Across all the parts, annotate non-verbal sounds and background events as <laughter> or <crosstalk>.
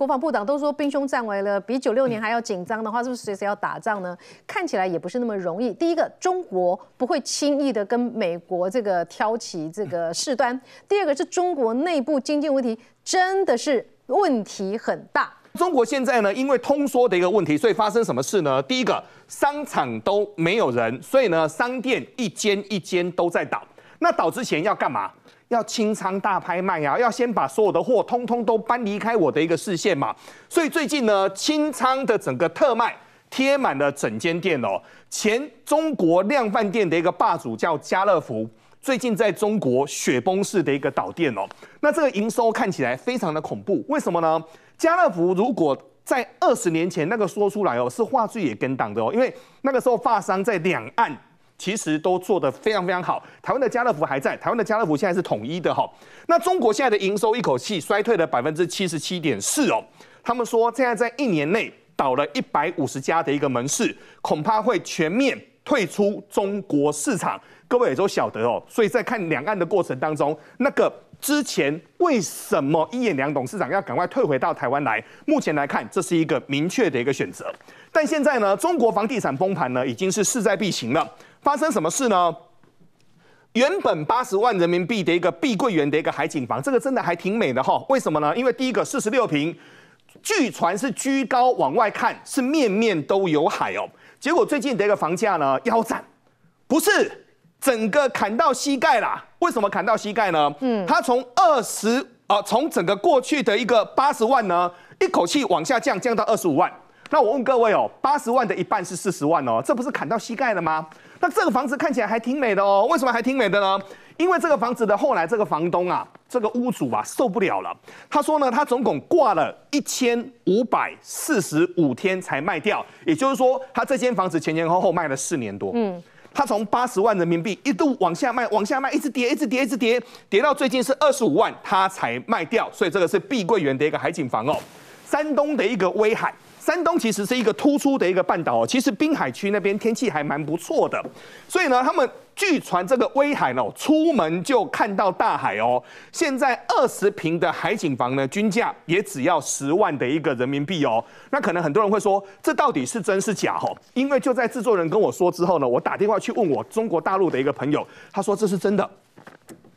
国防部长都说兵凶战危了，比九六年还要紧张的话，是不是随时要打仗呢？看起来也不是那么容易。第一个，中国不会轻易的跟美国这个挑起这个事端；第二个，是中国内部经济问题真的是问题很大。中国现在呢，因为通缩的一个问题，所以发生什么事呢？第一个，商场都没有人，所以呢，商店一间一间都在倒。那倒之前要干嘛？要清仓大拍卖呀，要先把所有的货通通都搬离开我的一个视线嘛。所以最近呢，清仓的整个特卖贴满了整间店哦。前中国量贩店的一个霸主叫家乐福，最近在中国雪崩式的一个倒店哦。那这个营收看起来非常的恐怖，为什么呢？家乐福如果在二十年前那个说出来哦，是话剧也跟党的哦，因为那个时候发商在两岸。其实都做得非常非常好，台湾的家乐福还在，台湾的家乐福现在是统一的哈。那中国现在的营收一口气衰退了百分之七十七点四哦，他们说现在在一年内倒了一百五十家的一个门市，恐怕会全面退出中国市场。各位也都晓得哦，所以在看两岸的过程当中，那个之前为什么一言两董事长要赶快退回到台湾来？目前来看，这是一个明确的一个选择。但现在呢，中国房地产崩盘呢，已经是势在必行了。发生什么事呢？原本八十万人民币的一个碧桂园的一个海景房，这个真的还挺美的哈。为什么呢？因为第一个四十六平，据传是居高往外看是面面都有海哦。结果最近的一个房价呢腰斩，不是整个砍到膝盖啦。为什么砍到膝盖呢？嗯，它从二十啊，从整个过去的一个八十万呢，一口气往下降，降到二十五万。那我问各位哦，八十万的一半是四十万哦，这不是砍到膝盖了吗？那这个房子看起来还挺美的哦，为什么还挺美的呢？因为这个房子的后来这个房东啊，这个屋主啊受不了了，他说呢，他总共挂了一千五百四十五天才卖掉，也就是说他这间房子前前后后卖了四年多。嗯，他从八十万人民币一度往下卖，往下卖，一直跌，一直跌，一直跌，跌到最近是二十五万他才卖掉，所以这个是碧桂园的一个海景房哦，山东的一个威海。山东其实是一个突出的一个半岛，其实滨海区那边天气还蛮不错的，所以呢，他们据传这个威海呢，出门就看到大海哦。现在二十平的海景房呢，均价也只要十万的一个人民币哦。那可能很多人会说，这到底是真是假哦？因为就在制作人跟我说之后呢，我打电话去问我中国大陆的一个朋友，他说这是真的。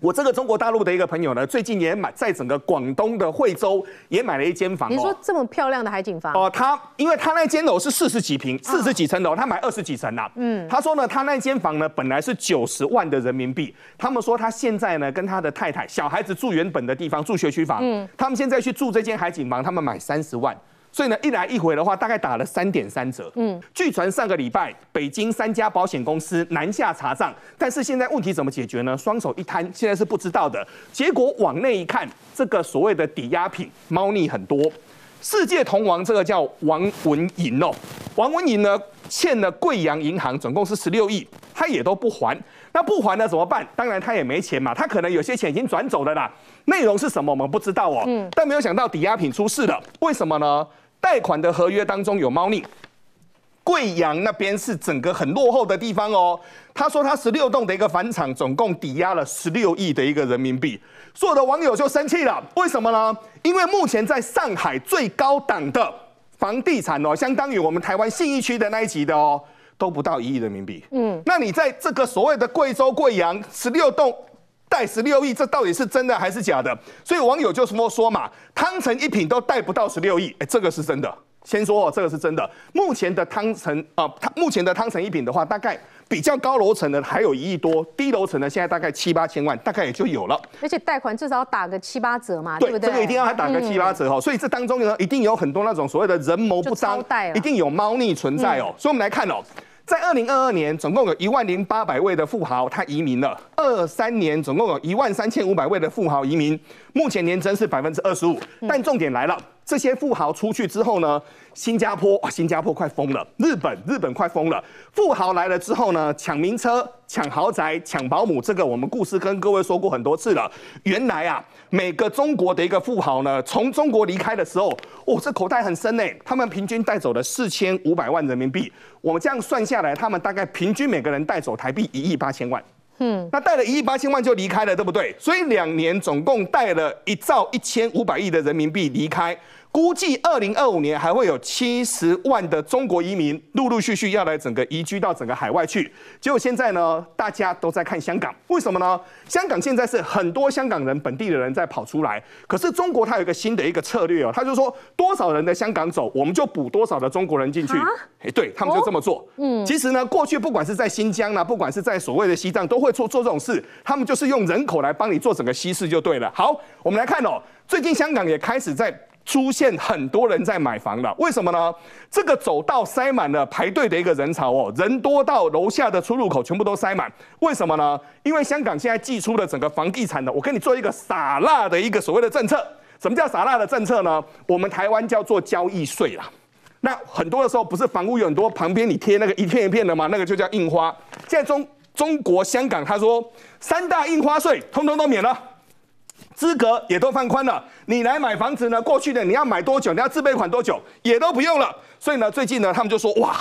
我这个中国大陆的一个朋友呢，最近也买在整个广东的惠州也买了一间房。你说这么漂亮的海景房？哦，他因为他那间楼是四十几平、四十几层楼，他买二十几层啦。嗯，他说呢，他那间房呢本来是九十万的人民币，他们说他现在呢跟他的太太、小孩子住原本的地方住学区房，嗯，他们现在去住这间海景房，他们买三十万。所以呢，一来一回的话，大概打了三点三折。嗯，据传上个礼拜北京三家保险公司南下查账，但是现在问题怎么解决呢？双手一摊，现在是不知道的。结果往内一看，这个所谓的抵押品猫腻很多。世界同王这个叫王文银哦，王文银呢欠了贵阳银行总共是十六亿，他也都不还。那不还呢怎么办？当然他也没钱嘛，他可能有些钱已经转走了啦。内容是什么我们不知道哦。嗯，但没有想到抵押品出事了，为什么呢？贷款的合约当中有猫腻，贵阳那边是整个很落后的地方哦。他说他十六栋的一个房产总共抵押了十六亿的一个人民币，所有的网友就生气了。为什么呢？因为目前在上海最高档的房地产哦，相当于我们台湾信义区的那一级的哦，都不到一亿人民币。嗯，那你在这个所谓的贵州贵阳十六栋。贷十六亿，这到底是真的还是假的？所以网友就是说嘛，汤臣一品都贷不到十六亿，哎，这个是真的。先说哦，这个是真的。目前的汤臣啊，它目前的汤臣一品的话，大概比较高楼层的还有一亿多，低楼层的现在大概七八千万，大概也就有了。而且贷款至少打个七八折嘛，对不对？这个一定要打个七八折哦。所以这当中呢，一定有很多那种所谓的人谋不张，一定有猫腻存在哦。所以我们来看哦。在二零二二年，总共有一万零八百位的富豪他移民了；二三年，总共有一万三千五百位的富豪移民。目前年增是百分之二十五，但重点来了。这些富豪出去之后呢，新加坡，新加坡快疯了；日本，日本快疯了。富豪来了之后呢，抢名车、抢豪宅、抢保姆，这个我们故事跟各位说过很多次了。原来啊，每个中国的一个富豪呢，从中国离开的时候，哦，这口袋很深呢。他们平均带走了四千五百万人民币。我们这样算下来，他们大概平均每个人带走台币一亿八千万。嗯，那带了一亿八千万就离开了，对不对？所以两年总共带了一兆一千五百亿的人民币离开。估计二零二五年还会有七十万的中国移民陆陆续续要来整个移居到整个海外去。结果现在呢，大家都在看香港，为什么呢？香港现在是很多香港人本地的人在跑出来，可是中国它有一个新的一个策略哦，他就说多少人的香港走，我们就补多少的中国人进去。哎，对他们就这么做。嗯，其实呢，过去不管是在新疆啦，不管是在所谓的西藏，都会做做这种事，他们就是用人口来帮你做整个稀释就对了。好，我们来看哦，最近香港也开始在。出现很多人在买房了，为什么呢？这个走道塞满了排队的一个人潮哦，人多到楼下的出入口全部都塞满。为什么呢？因为香港现在寄出了整个房地产的，我跟你做一个傻辣的一个所谓的政策。什么叫傻辣的政策呢？我们台湾叫做交易税啦。那很多的时候不是房屋有很多旁边你贴那个一片一片的吗？那个就叫印花。现在中中国香港他说三大印花税通通都免了。资格也都放宽了，你来买房子呢？过去的你要买多久，你要自备款多久，也都不用了。所以呢，最近呢，他们就说哇，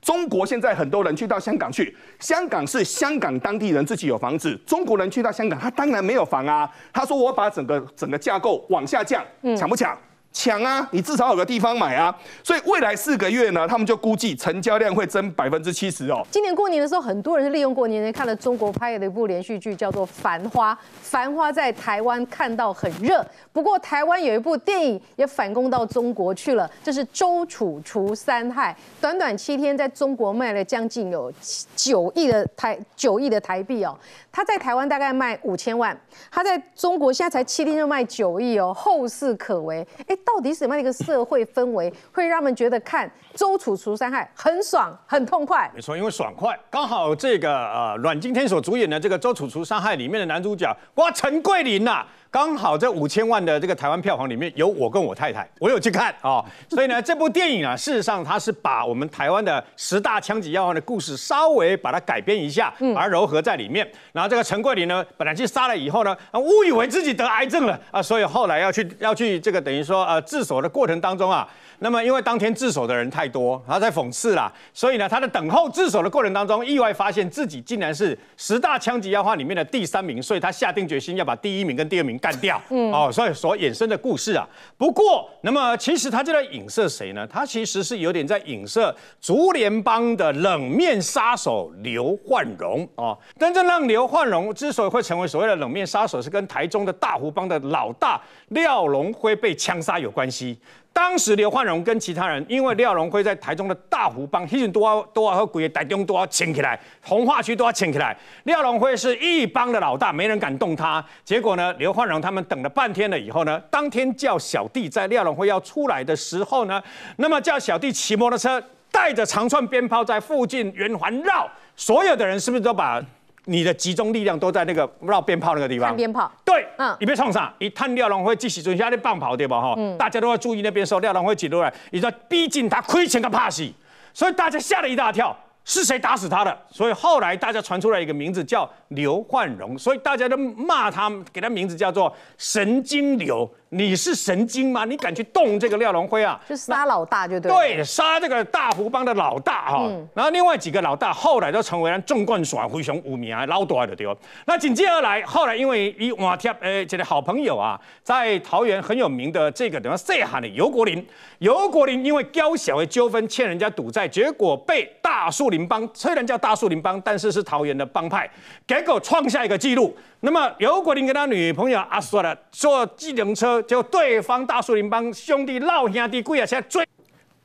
中国现在很多人去到香港去，香港是香港当地人自己有房子，中国人去到香港，他当然没有房啊。他说，我把整个整个架构往下降，抢不抢？抢啊！你至少有个地方买啊，所以未来四个月呢，他们就估计成交量会增百分之七十哦。今年过年的时候，很多人是利用过年在看了中国拍的一部连续剧，叫做《繁花》。《繁花》在台湾看到很热，不过台湾有一部电影也反攻到中国去了，这是《周楚除三害》，短短七天在中国卖了将近有九亿的台九亿的台币哦。他在台湾大概卖五千万，他在中国现在才七天就卖九亿哦，后事可为。哎。到底什么样的一个社会氛围，会让他们觉得看《周楚除三害》很爽、很痛快？没错，因为爽快，刚好这个呃阮经天所主演的这个《周楚除三害》里面的男主角，哇，陈桂林呐。刚好这五千万的这个台湾票房里面有我跟我太太，我有去看啊，<laughs> 所以呢，这部电影啊，事实上它是把我们台湾的十大枪击要犯的故事稍微把它改编一下，而柔和在里面。然后这个陈桂林呢，本来去杀了以后呢，误以为自己得癌症了啊，所以后来要去要去这个等于说呃自首的过程当中啊，那么因为当天自首的人太多，他在讽刺啦，所以呢，他在等候自首的过程当中，意外发现自己竟然是十大枪击要犯里面的第三名，所以他下定决心要把第一名跟第二名。干掉，嗯，哦，所以所衍生的故事啊，不过，那么其实他就在影射谁呢？他其实是有点在影射竹联帮的冷面杀手刘焕荣哦。真正让刘焕荣之所以会成为所谓的冷面杀手，是跟台中的大湖帮的老大廖龙辉被枪杀有关系。当时刘焕荣跟其他人，因为廖龙辉在台中的大湖帮，黑熊多要多和鬼台中都要请起来，红化区都要请起来。廖龙辉是一帮的老大，没人敢动他。结果呢，刘焕荣他们等了半天了以后呢，当天叫小弟在廖龙辉要出来的时候呢，那么叫小弟骑摩托车，带着长串鞭炮在附近圆环绕，所有的人是不是都把？你的集中力量都在那个绕鞭炮那个地方，放鞭炮。对，嗯，你别冲上，一探廖龙辉会继续追下去棒跑，对吧？哈，嗯，大家都要注意那边，收廖龙辉会挤出来，你知道，近他亏钱跟怕死，所以大家吓了一大跳，是谁打死他的？所以后来大家传出来一个名字叫刘焕荣，所以大家都骂他，给他名字叫做神经瘤。你是神经吗？你敢去动这个廖龙辉啊？就 <laughs> 杀老大就对对，杀这个大湖帮的老大哈，然后另外几个老大后来都成为了纵贯耍灰熊五名老大的对。那紧接而来，后来因为一晚贴，诶，这个好朋友啊，在桃园很有名的这个什么谁喊的尤国林，尤国林因为交小的纠纷欠人家赌债，结果被大树林帮，虽然叫大树林帮，但是是桃园的帮派，结果创下一个记录。那么刘国林跟他女朋友阿说了，坐机动车，就对方大树林帮兄弟闹兄弟跪下现在追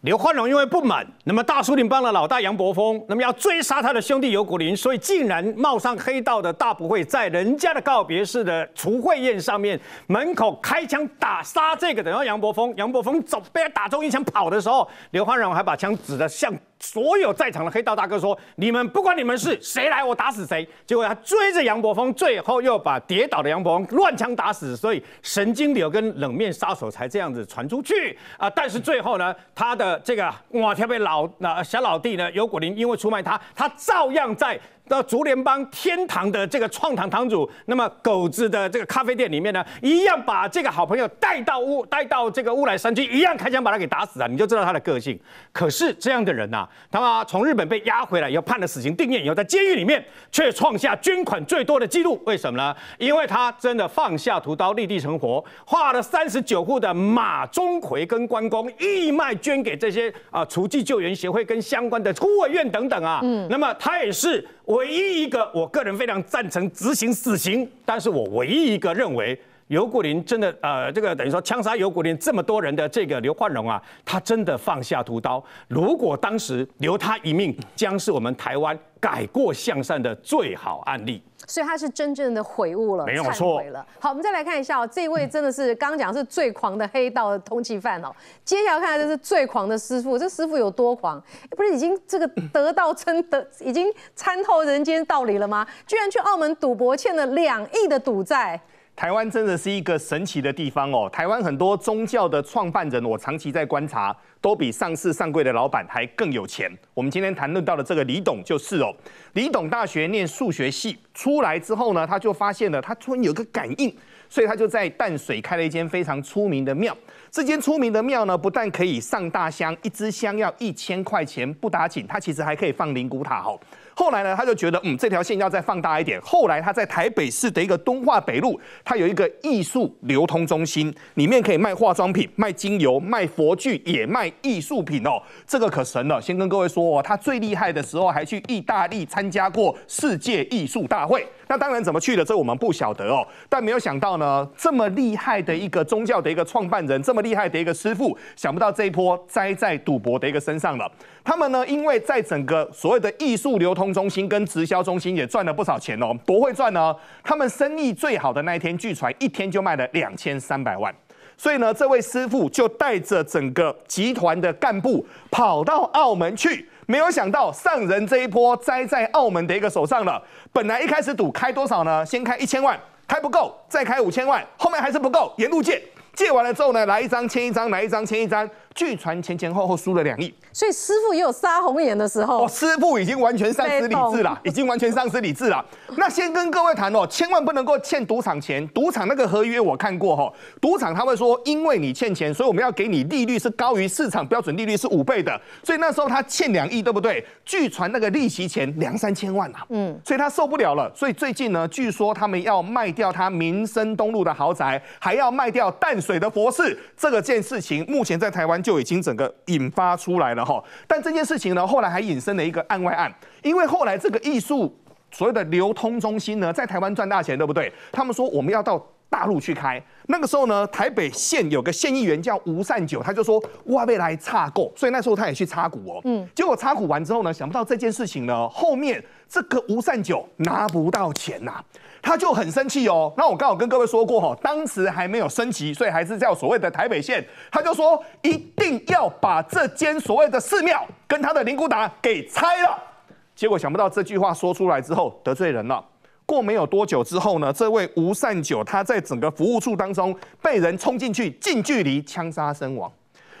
刘焕荣因为不满，那么大树林帮了老大杨伯峰，那么要追杀他的兄弟尤国林，所以竟然冒上黑道的大不讳，在人家的告别式的除会宴上面门口开枪打杀这个等到杨伯峰杨伯峰走被他打中一枪跑的时候，刘焕荣还把枪指着向所有在场的黑道大哥说：“你们不管你们是谁来，我打死谁。”结果他追着杨伯峰，最后又把跌倒的杨伯峰乱枪打死。所以神经瘤跟冷面杀手才这样子传出去啊！但是最后呢，他的这个哇特别老那小老弟呢，尤果林因为出卖他，他照样在。到竹联帮天堂的这个创堂堂主，那么狗子的这个咖啡店里面呢，一样把这个好朋友带到乌带到这个乌来山区，一样开枪把他给打死了，你就知道他的个性。可是这样的人呐，他从日本被押回来以后判了死刑，定谳以后在监狱里面却创下捐款最多的记录，为什么呢？因为他真的放下屠刀立地成佛，画了三十九户的马中魁跟关公义卖，捐给这些啊厨技救援协会跟相关的孤儿院等等啊。嗯，那么他也是。唯一一个，我个人非常赞成执行死刑，但是我唯一一个认为。尤国林真的，呃，这个等于说枪杀尤国林这么多人的这个刘焕荣啊，他真的放下屠刀。如果当时留他一命，将是我们台湾改过向善的最好案例。所以他是真正的悔悟了，没有错。好，我们再来看一下哦，这位真的是刚刚讲是最狂的黑道通缉犯哦。接下来看就是最狂的师傅，这师傅有多狂？不是已经这个得道成得，已经参透人间道理了吗？居然去澳门赌博，欠了两亿的赌债。台湾真的是一个神奇的地方哦！台湾很多宗教的创办人，我长期在观察，都比上市上柜的老板还更有钱。我们今天谈论到的这个李董就是哦。李董大学念数学系出来之后呢，他就发现了他突然有个感应，所以他就在淡水开了一间非常出名的庙。这间出名的庙呢，不但可以上大香，一支香要一千块钱不打紧，它其实还可以放灵骨塔哦。后来呢，他就觉得，嗯，这条线要再放大一点。后来他在台北市的一个东化北路，他有一个艺术流通中心，里面可以卖化妆品、卖精油、卖佛具，也卖艺术品哦。这个可神了！先跟各位说，他最厉害的时候还去意大利参加过世界艺术大会。那当然，怎么去的？这我们不晓得哦。但没有想到呢，这么厉害的一个宗教的一个创办人，这么厉害的一个师傅，想不到这一波栽在赌博的一个身上了。他们呢，因为在整个所谓的艺术流通中心跟直销中心也赚了不少钱哦，多会赚呢？他们生意最好的那一天，据传一天就卖了两千三百万。所以呢，这位师傅就带着整个集团的干部跑到澳门去。没有想到上人这一波栽在澳门的一个手上了。本来一开始赌开多少呢？先开一千万，开不够再开五千万，后面还是不够，沿路借，借完了之后呢，来一张签一张，来一张签一张。据传前前后后输了两亿，所以师傅也有杀红眼的时候。哦，师傅已经完全丧失理智了，已经完全丧失理智了。那先跟各位谈哦，千万不能够欠赌场钱。赌场那个合约我看过哈，赌场他会说，因为你欠钱，所以我们要给你利率是高于市场标准利率是五倍的。所以那时候他欠两亿，对不对？据传那个利息钱两三千万啊，嗯，所以他受不了了。所以最近呢，据说他们要卖掉他民生东路的豪宅，还要卖掉淡水的佛寺。这个件事情目前在台湾。就已经整个引发出来了哈，但这件事情呢，后来还引申了一个案外案，因为后来这个艺术。所谓的流通中心呢，在台湾赚大钱，对不对？他们说我们要到大陆去开。那个时候呢，台北县有个县议员叫吴善九，他就说：“我被来插股。”所以那时候他也去插股哦。嗯。结果插股完之后呢，想不到这件事情呢，后面这个吴善九拿不到钱呐，他就很生气哦。那我刚好跟各位说过哈，当时还没有升级，所以还是叫所谓的台北县。他就说一定要把这间所谓的寺庙跟他的灵骨塔给拆了。结果想不到这句话说出来之后得罪人了。过没有多久之后呢，这位吴善九他在整个服务处当中被人冲进去近距离枪杀身亡。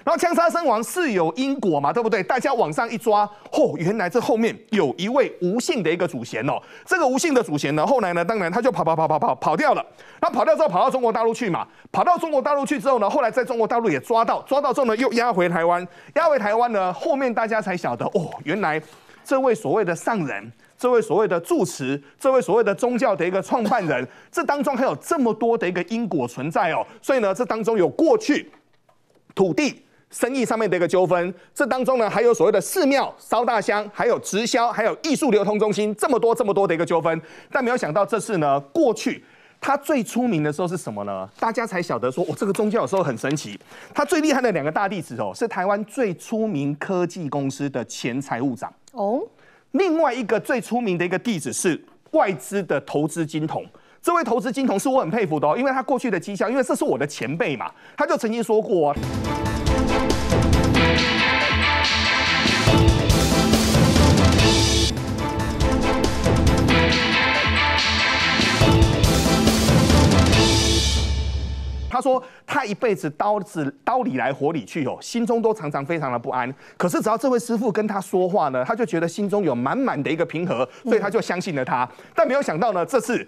然后枪杀身亡是有因果嘛，对不对？大家往上一抓，哦，原来这后面有一位吴姓的一个祖先哦。这个吴姓的祖先呢，后来呢，当然他就跑跑跑跑跑跑掉了。他跑掉之后跑到中国大陆去嘛？跑到中国大陆去之后呢，后来在中国大陆也抓到，抓到之后呢又押回台湾。押回台湾呢，后面大家才晓得哦，原来。这位所谓的上人，这位所谓的住持，这位所谓的宗教的一个创办人，这当中还有这么多的一个因果存在哦。所以呢，这当中有过去土地、生意上面的一个纠纷，这当中呢还有所谓的寺庙烧大香，还有直销，还有艺术流通中心，这么多、这么多的一个纠纷。但没有想到，这次呢，过去他最出名的时候是什么呢？大家才晓得说，我这个宗教有时候很神奇。他最厉害的两个大弟子哦，是台湾最出名科技公司的前财务长。哦，另外一个最出名的一个弟子是外资的投资金童，这位投资金童是我很佩服的，因为他过去的绩效，因为这是我的前辈嘛，他就曾经说过。他说：“他一辈子刀子刀里来火里去哦，心中都常常非常的不安。可是只要这位师傅跟他说话呢，他就觉得心中有满满的一个平和，所以他就相信了他。但没有想到呢，这次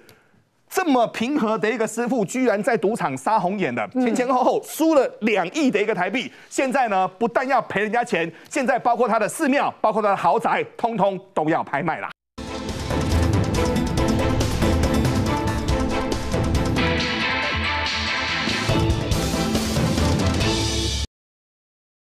这么平和的一个师傅，居然在赌场杀红眼了，前前后后输了两亿的一个台币。现在呢，不但要赔人家钱，现在包括他的寺庙，包括他的豪宅，通通都要拍卖了。”